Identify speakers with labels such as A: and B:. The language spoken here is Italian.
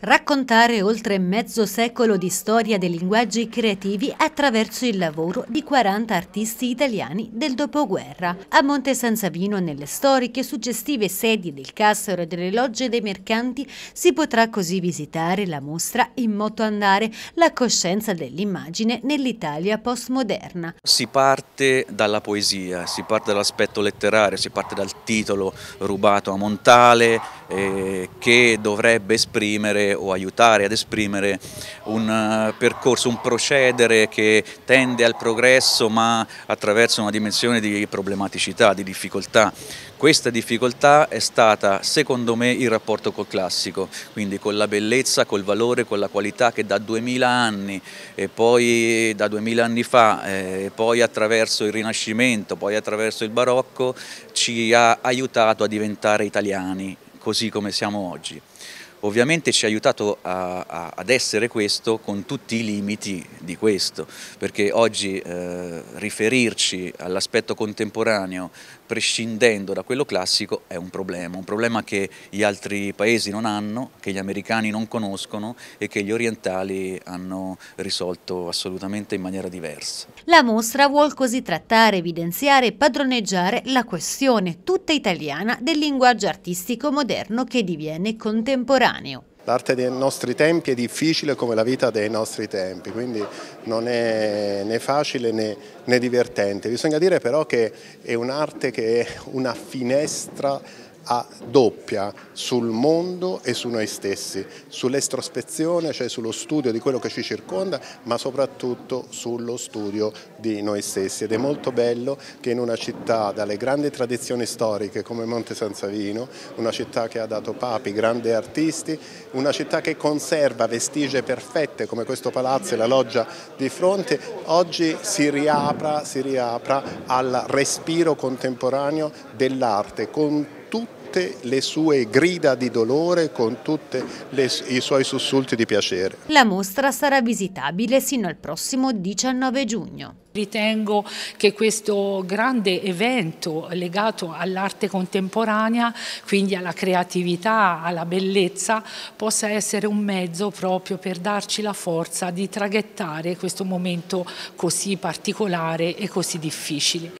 A: Raccontare oltre mezzo secolo di storia dei linguaggi creativi attraverso il lavoro di 40 artisti italiani del dopoguerra. A Monte San Savino, nelle storiche suggestive sedi del Cassero e delle logge dei mercanti, si potrà così visitare la mostra In moto andare, la coscienza dell'immagine nell'Italia postmoderna.
B: Si parte dalla poesia, si parte dall'aspetto letterario, si parte dal titolo rubato a Montale eh, che dovrebbe esprimere o aiutare ad esprimere un eh, percorso, un procedere che tende al progresso ma attraverso una dimensione di problematicità, di difficoltà. Questa difficoltà è stata secondo me il rapporto col classico, quindi con la bellezza, col valore, con la qualità che da 2000 anni e poi da 2000 anni fa, eh, poi attraverso il Rinascimento, poi attraverso il Barocco ci ha aiutato a diventare italiani, così come siamo oggi ovviamente ci ha aiutato a, a, ad essere questo con tutti i limiti di questo, perché oggi eh, riferirci all'aspetto contemporaneo prescindendo da quello classico è un problema, un problema che gli altri paesi non hanno, che gli americani non conoscono e che gli orientali hanno risolto assolutamente in maniera diversa.
A: La mostra vuol così trattare, evidenziare e padroneggiare la questione tutta italiana del linguaggio artistico moderno che diviene contemporaneo contemporaneo.
C: L'arte dei nostri tempi è difficile come la vita dei nostri tempi, quindi non è né facile né, né divertente. Bisogna dire però che è un'arte che è una finestra a doppia sul mondo e su noi stessi, sull'estrospezione, cioè sullo studio di quello che ci circonda, ma soprattutto sullo studio di noi stessi. Ed è molto bello che in una città dalle grandi tradizioni storiche come Monte San Savino, una città che ha dato papi, grandi artisti, una città che conserva vestigie perfette come questo palazzo e la loggia di fronte, oggi si riapra, si riapra al respiro contemporaneo dell'arte con tutto tutte le sue grida di dolore, con tutti i suoi sussulti di piacere.
A: La mostra sarà visitabile sino al prossimo 19 giugno. Ritengo che questo grande evento legato all'arte contemporanea, quindi alla creatività, alla bellezza, possa essere un mezzo proprio per darci la forza di traghettare questo momento così particolare e così difficile.